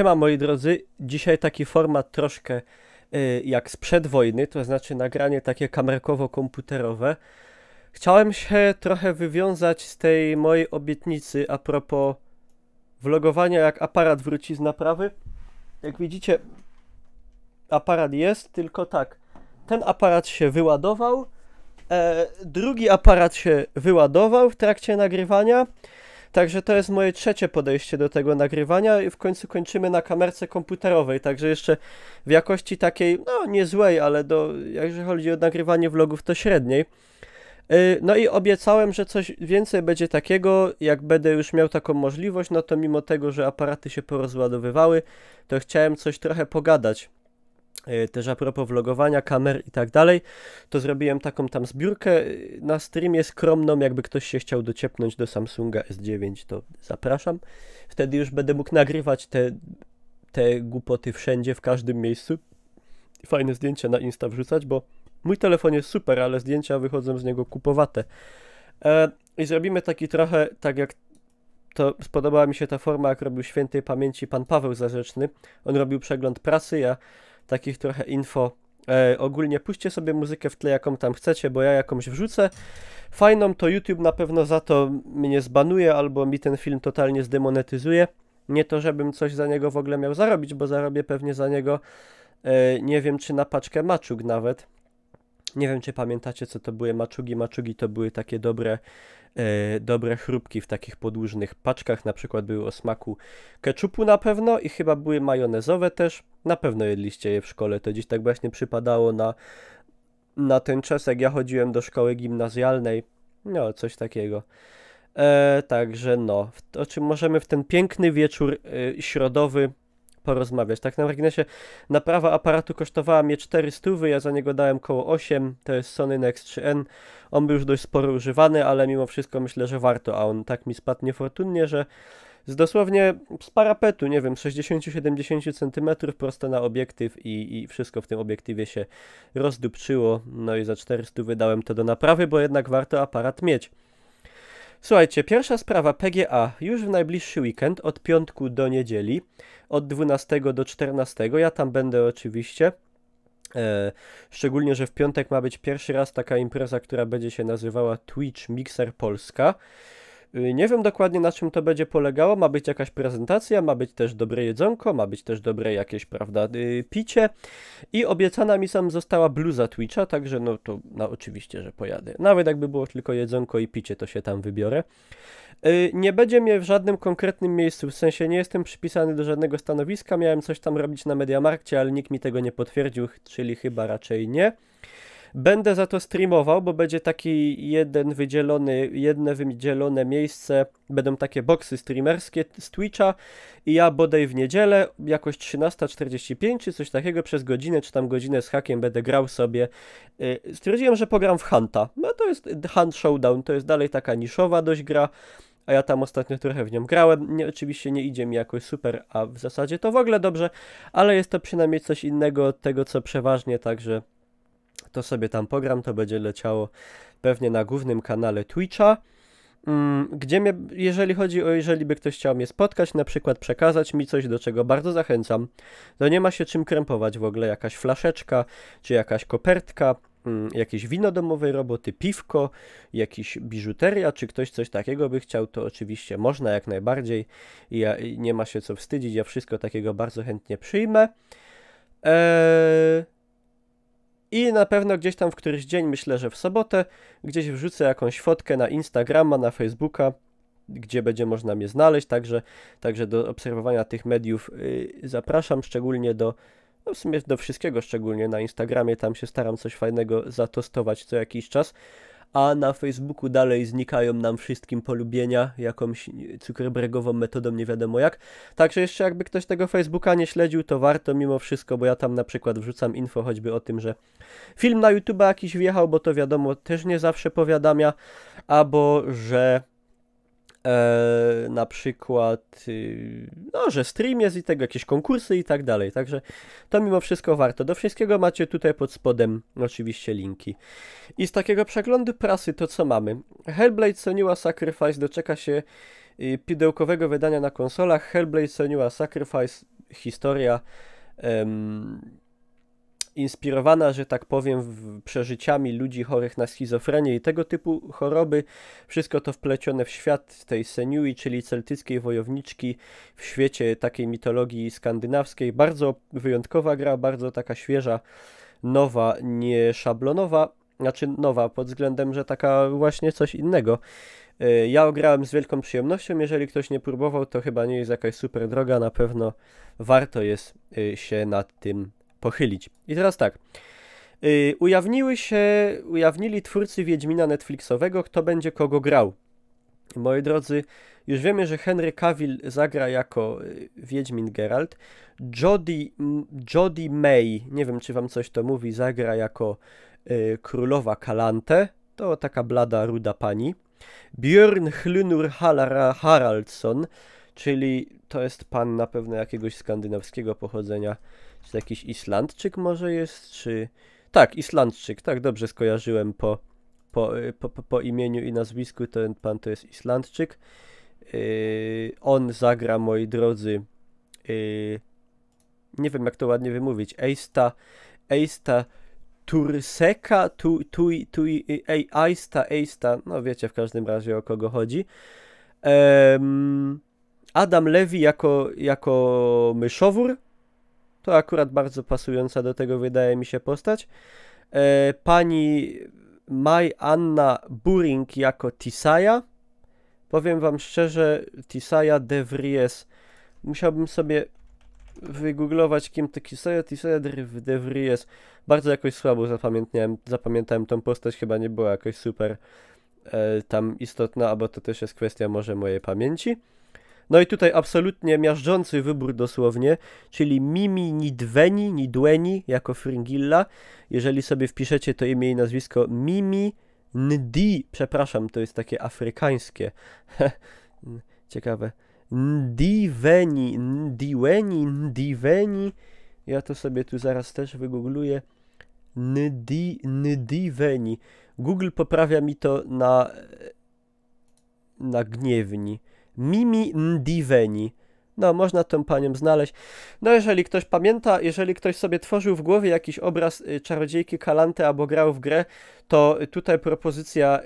Siema moi drodzy, dzisiaj taki format troszkę y, jak sprzed wojny, to znaczy nagranie takie kamerkowo-komputerowe. Chciałem się trochę wywiązać z tej mojej obietnicy a propos vlogowania jak aparat wróci z naprawy. Jak widzicie aparat jest, tylko tak, ten aparat się wyładował, e, drugi aparat się wyładował w trakcie nagrywania, Także to jest moje trzecie podejście do tego nagrywania i w końcu kończymy na kamerce komputerowej, także jeszcze w jakości takiej, no nie złej, ale do, jeżeli chodzi o nagrywanie vlogów, to średniej. Y, no i obiecałem, że coś więcej będzie takiego, jak będę już miał taką możliwość, no to mimo tego, że aparaty się porozładowywały, to chciałem coś trochę pogadać E, też a propos vlogowania, kamer i tak dalej, to zrobiłem taką tam zbiórkę e, na streamie skromną, jakby ktoś się chciał dociepnąć do Samsunga S9, to zapraszam. Wtedy już będę mógł nagrywać te, te głupoty wszędzie, w każdym miejscu. Fajne zdjęcia na Insta wrzucać, bo mój telefon jest super, ale zdjęcia wychodzą z niego kupowate. E, I zrobimy taki trochę, tak jak to spodobała mi się ta forma, jak robił świętej pamięci pan Paweł Zarzeczny. On robił przegląd prasy, ja takich trochę info. E, ogólnie puśćcie sobie muzykę w tle, jaką tam chcecie, bo ja jakąś wrzucę. Fajną to YouTube na pewno za to mnie zbanuje, albo mi ten film totalnie zdemonetyzuje. Nie to, żebym coś za niego w ogóle miał zarobić, bo zarobię pewnie za niego e, nie wiem, czy na paczkę maczug nawet. Nie wiem, czy pamiętacie, co to były maczugi. Maczugi to były takie dobre E, dobre chrupki w takich podłużnych paczkach, na przykład były o smaku keczupu na pewno i chyba były majonezowe też. Na pewno jedliście je w szkole, to dziś tak właśnie przypadało na, na ten czas, jak ja chodziłem do szkoły gimnazjalnej. No, coś takiego. E, także no, o czym możemy w ten piękny wieczór e, środowy porozmawiać. Tak na marginesie, naprawa aparatu kosztowała mnie 400, ja za niego dałem koło 8, to jest Sony Nex 3N. On był już dość sporo używany, ale mimo wszystko myślę, że warto, a on tak mi spadł niefortunnie, że z dosłownie z parapetu, nie wiem, 60-70 cm prosto na obiektyw i, i wszystko w tym obiektywie się rozdupczyło. No i za 400 wydałem to do naprawy, bo jednak warto aparat mieć. Słuchajcie, pierwsza sprawa PGA już w najbliższy weekend od piątku do niedzieli, od 12 do 14. Ja tam będę oczywiście. E, szczególnie, że w piątek ma być pierwszy raz taka impreza, która będzie się nazywała Twitch Mixer Polska. Y, nie wiem dokładnie na czym to będzie polegało. Ma być jakaś prezentacja, ma być też dobre jedzonko, ma być też dobre jakieś, prawda, y, picie. I obiecana mi sam została bluza Twitcha, także no to no, oczywiście, że pojadę. Nawet jakby było tylko jedzonko i picie, to się tam wybiorę. Y, nie będzie mnie w żadnym konkretnym miejscu, w sensie nie jestem przypisany do żadnego stanowiska. Miałem coś tam robić na Mediamarkcie, ale nikt mi tego nie potwierdził, czyli chyba raczej nie. Będę za to streamował, bo będzie taki jeden wydzielony, jedne wydzielone miejsce, będą takie boxy streamerskie z Twitcha i ja bodaj w niedzielę jakoś 13.45 czy coś takiego przez godzinę czy tam godzinę z hakiem będę grał sobie. Y, stwierdziłem, że pogram w Hunta. No to jest Hunt Showdown, to jest dalej taka niszowa dość gra a ja tam ostatnio trochę w nią grałem. Nie, oczywiście nie idzie mi jakoś super, a w zasadzie to w ogóle dobrze, ale jest to przynajmniej coś innego od tego, co przeważnie, także to sobie tam pogram, to będzie leciało pewnie na głównym kanale Twitcha. Mm, gdzie mnie, jeżeli chodzi o, jeżeli by ktoś chciał mnie spotkać, na przykład przekazać mi coś, do czego bardzo zachęcam, to nie ma się czym krępować w ogóle, jakaś flaszeczka, czy jakaś kopertka, mm, jakieś wino domowej roboty, piwko, jakiś biżuteria, czy ktoś coś takiego by chciał, to oczywiście można jak najbardziej. Ja, nie ma się co wstydzić, ja wszystko takiego bardzo chętnie przyjmę. Eee, i na pewno gdzieś tam w któryś dzień, myślę, że w sobotę, gdzieś wrzucę jakąś fotkę na Instagrama, na Facebooka, gdzie będzie można mnie znaleźć. Także, także do obserwowania tych mediów yy, zapraszam, szczególnie do, no w sumie do wszystkiego, szczególnie na Instagramie. Tam się staram coś fajnego zatostować co jakiś czas a na Facebooku dalej znikają nam wszystkim polubienia jakąś cukerbergową metodą, nie wiadomo jak. Także jeszcze jakby ktoś tego Facebooka nie śledził, to warto mimo wszystko, bo ja tam na przykład wrzucam info choćby o tym, że film na YouTube jakiś wjechał, bo to wiadomo, też nie zawsze powiadamia, albo że E, na przykład, y, no, że stream jest i tego, jakieś konkursy i tak dalej. Także to mimo wszystko warto. Do wszystkiego macie tutaj pod spodem oczywiście linki. I z takiego przeglądu prasy to co mamy? Hellblade Soniła Sacrifice doczeka się y, pidełkowego wydania na konsolach. Hellblade Soniła Sacrifice, historia... Em, inspirowana, że tak powiem, przeżyciami ludzi chorych na schizofrenię i tego typu choroby. Wszystko to wplecione w świat tej Seniui, czyli celtyckiej wojowniczki w świecie takiej mitologii skandynawskiej. Bardzo wyjątkowa gra, bardzo taka świeża, nowa, nie szablonowa, znaczy nowa pod względem, że taka właśnie coś innego. E, ja ograłem z wielką przyjemnością. Jeżeli ktoś nie próbował, to chyba nie jest jakaś super droga. Na pewno warto jest e, się nad tym pochylić. I teraz tak. Yy, ujawniły się, ujawnili twórcy Wiedźmina Netflixowego, kto będzie kogo grał. Moi drodzy, już wiemy, że Henry Cavill zagra jako y, Wiedźmin Geralt. Jodie, Jodie May, nie wiem czy wam coś to mówi, zagra jako y, królowa Kalante. To taka blada, ruda pani. Björn Hlynur Haraldsson, czyli to jest pan na pewno jakiegoś skandynawskiego pochodzenia czy jakiś Islandczyk może jest, czy... Tak, Islandczyk, tak, dobrze skojarzyłem po, po, y, po, po imieniu i nazwisku, ten pan to jest Islandczyk. Yy, on zagra, moi drodzy, yy, nie wiem jak to ładnie wymówić, Eista, Eista Turseka, tu, Tui, Tui, ej, Aista, Eista, no wiecie w każdym razie o kogo chodzi. Adam Lewi jako, jako myszowór, to akurat bardzo pasująca do tego wydaje mi się postać. E, pani Maj Anna Buring jako Tisaya. Powiem wam szczerze, Tisaya de Vries. Musiałbym sobie wygooglować, kim to Tisaya, Tisaya de Vries. Bardzo jakoś słabo zapamiętałem, zapamiętałem tą postać, chyba nie była jakoś super e, tam istotna, albo to też jest kwestia może mojej pamięci. No i tutaj absolutnie miażdżący wybór dosłownie, czyli Mimi Nidweni, Nidweni jako Fringilla. Jeżeli sobie wpiszecie to imię i nazwisko Mimi Ndi, przepraszam, to jest takie afrykańskie. Ciekawe. Ndiweni, Ndiweni, Ndiweni. Ja to sobie tu zaraz też wygoogluję. Ndi, Ndiweni. Google poprawia mi to na na gniewni. Mimi Ndiveni. No, można tę panią znaleźć. No, jeżeli ktoś pamięta, jeżeli ktoś sobie tworzył w głowie jakiś obraz y, czarodziejki Kalante albo grał w grę, to tutaj propozycja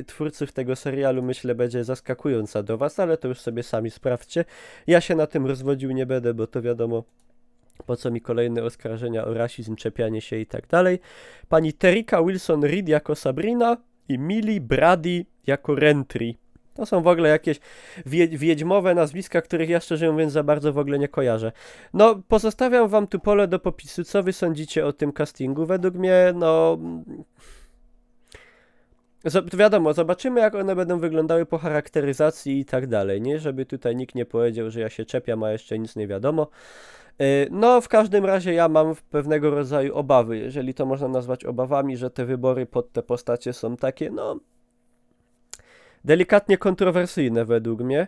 y, twórców tego serialu myślę będzie zaskakująca do was, ale to już sobie sami sprawdźcie. Ja się na tym rozwodził nie będę, bo to wiadomo, po co mi kolejne oskarżenia o rasizm, czepianie się i tak dalej. Pani Terika Wilson Reed jako Sabrina i Millie Brady jako Rentry. To są w ogóle jakieś wiedźmowe nazwiska, których ja szczerze mówiąc za bardzo w ogóle nie kojarzę. No, pozostawiam wam tu pole do popisu. Co wy sądzicie o tym castingu? Według mnie, no... Z wiadomo, zobaczymy jak one będą wyglądały po charakteryzacji i tak dalej, nie? Żeby tutaj nikt nie powiedział, że ja się czepiam, a jeszcze nic nie wiadomo. Y, no, w każdym razie ja mam pewnego rodzaju obawy, jeżeli to można nazwać obawami, że te wybory pod te postacie są takie, no, delikatnie kontrowersyjne według mnie.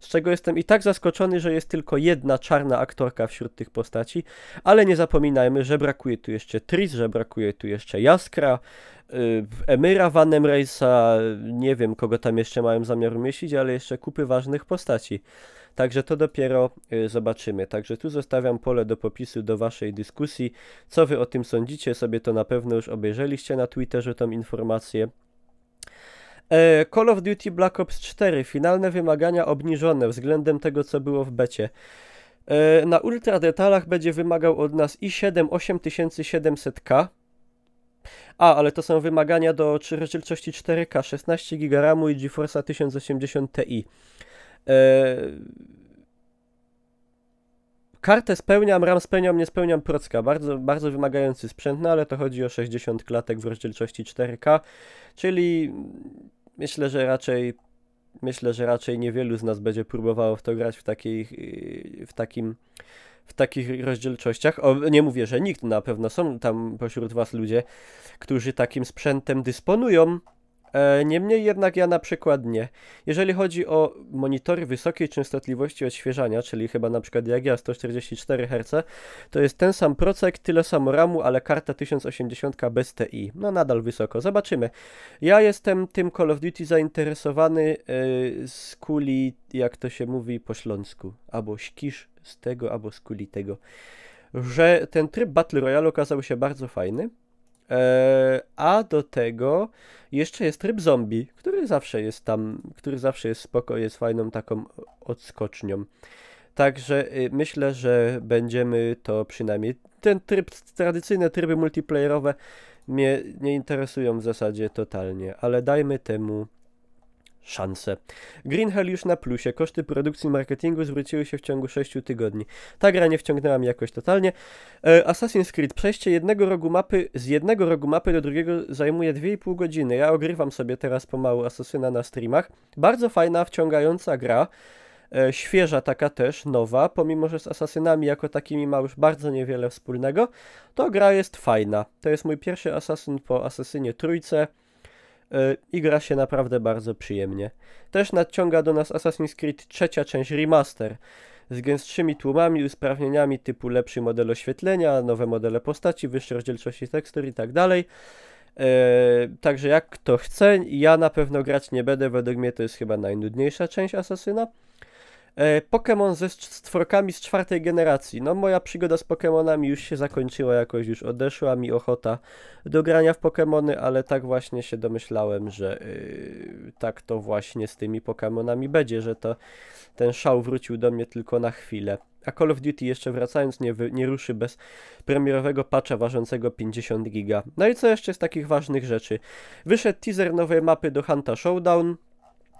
Z czego jestem i tak zaskoczony, że jest tylko jedna czarna aktorka wśród tych postaci, ale nie zapominajmy, że brakuje tu jeszcze Tris, że brakuje tu jeszcze Jaskra, yy, Emyra Van nie wiem kogo tam jeszcze mają zamiar umieścić, ale jeszcze kupy ważnych postaci. Także to dopiero y, zobaczymy. Także tu zostawiam pole do popisu do Waszej dyskusji. Co Wy o tym sądzicie? Sobie to na pewno już obejrzeliście na Twitterze tą informację. E, Call of Duty Black Ops 4. Finalne wymagania obniżone względem tego, co było w becie. E, na ultra detalach będzie wymagał od nas i 7 8700K. A, ale to są wymagania do rozdzielczości 4K, 16 GB RAMu i GeForce 1080 Ti. E, kartę spełniam, RAM spełniam, nie spełniam procka. Bardzo, bardzo wymagający sprzęt, no ale to chodzi o 60 klatek w rozdzielczości 4K, czyli Myślę, że raczej myślę, że raczej niewielu z nas będzie próbowało w to grać w takich yy, w takim w takich rozdzielczościach. O, nie mówię, że nikt, na pewno są tam pośród was ludzie, którzy takim sprzętem dysponują, E, niemniej jednak ja na przykład nie. Jeżeli chodzi o monitory wysokiej częstotliwości odświeżania, czyli chyba na przykład jak ja 144 Hz, to jest ten sam procek, tyle samo ramu, ale karta 1080 bez TI. No nadal wysoko. Zobaczymy. Ja jestem tym Call of Duty zainteresowany e, z kuli, jak to się mówi po śląsku, albo śkisz z tego, albo z kuli tego, że ten tryb Battle Royale okazał się bardzo fajny. E, a do tego jeszcze jest tryb zombie, który zawsze jest tam, który zawsze jest spoko, jest fajną taką odskocznią. Także y, myślę, że będziemy to przynajmniej. Ten tryb, tradycyjne tryby multiplayerowe mnie nie interesują w zasadzie totalnie, ale dajmy temu szanse. Greenhell już na plusie, koszty produkcji i marketingu zwróciły się w ciągu 6 tygodni. Ta gra nie wciągnęła mnie jakoś totalnie. E, Assassin's Creed, przejście jednego rogu mapy, z jednego rogu mapy do drugiego zajmuje 2,5 godziny. Ja ogrywam sobie teraz pomału Assassina na streamach. Bardzo fajna, wciągająca gra. E, świeża taka też, nowa, pomimo że z Assassinami jako takimi ma już bardzo niewiele wspólnego, to gra jest fajna. To jest mój pierwszy Assassin po Asasynie Trójce. E, i gra się naprawdę bardzo przyjemnie. Też nadciąga do nas Assassin's Creed trzecia część remaster z gęstszymi tłumami, usprawnieniami typu lepszy model oświetlenia, nowe modele postaci, wyższe rozdzielczości tekstur i tak dalej. E, także jak kto chce, ja na pewno grać nie będę, według mnie to jest chyba najnudniejsza część Assassin'a. E, Pokémon ze stworkami z czwartej generacji. No moja przygoda z Pokémonami już się zakończyła jakoś, już odeszła mi ochota do grania w Pokémony, ale tak właśnie się domyślałem, że yy, tak to właśnie z tymi Pokémonami będzie, że to ten szał wrócił do mnie tylko na chwilę. A Call of Duty jeszcze wracając nie, nie ruszy bez premierowego patcha ważącego 50 giga. No i co jeszcze z takich ważnych rzeczy? Wyszedł teaser nowej mapy do Hunter Showdown.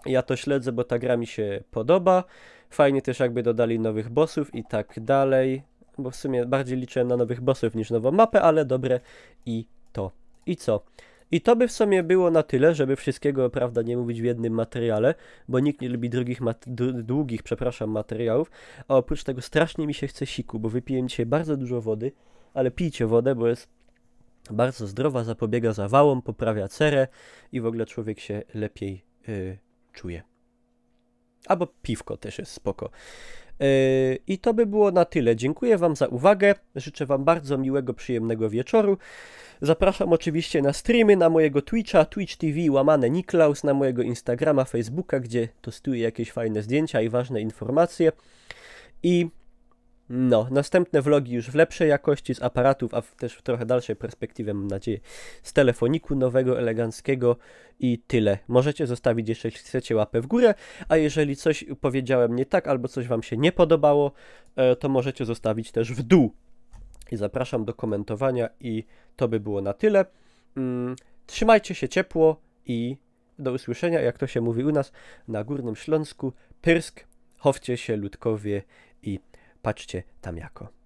Ja to śledzę, bo ta gra mi się podoba. Fajnie też jakby dodali nowych bossów i tak dalej, bo w sumie bardziej liczę na nowych bossów niż nową mapę, ale dobre i to. I co? I to by w sumie było na tyle, żeby wszystkiego, prawda, nie mówić w jednym materiale, bo nikt nie lubi drugich długich, przepraszam, materiałów. A oprócz tego strasznie mi się chce siku, bo wypiłem dzisiaj bardzo dużo wody, ale pijcie wodę, bo jest bardzo zdrowa, zapobiega zawałom, poprawia cerę i w ogóle człowiek się lepiej yy, czuje. Albo piwko też jest spoko. Yy, I to by było na tyle. Dziękuję Wam za uwagę. Życzę Wam bardzo miłego, przyjemnego wieczoru. Zapraszam oczywiście na streamy, na mojego Twitcha, Twitch TV, łamane Niklaus, na mojego Instagrama, Facebooka, gdzie testuję jakieś fajne zdjęcia i ważne informacje. I no, następne vlogi już w lepszej jakości z aparatów, a w też w trochę dalszej perspektywie, mam nadzieję, z telefoniku nowego, eleganckiego i tyle. Możecie zostawić, jeśli chcecie, łapę w górę, a jeżeli coś powiedziałem nie tak, albo coś Wam się nie podobało, e, to możecie zostawić też w dół. I zapraszam do komentowania i to by było na tyle. Mm, trzymajcie się ciepło i do usłyszenia, jak to się mówi u nas na Górnym Śląsku. Pyrsk, chowcie się ludkowie i patrzcie tam jako.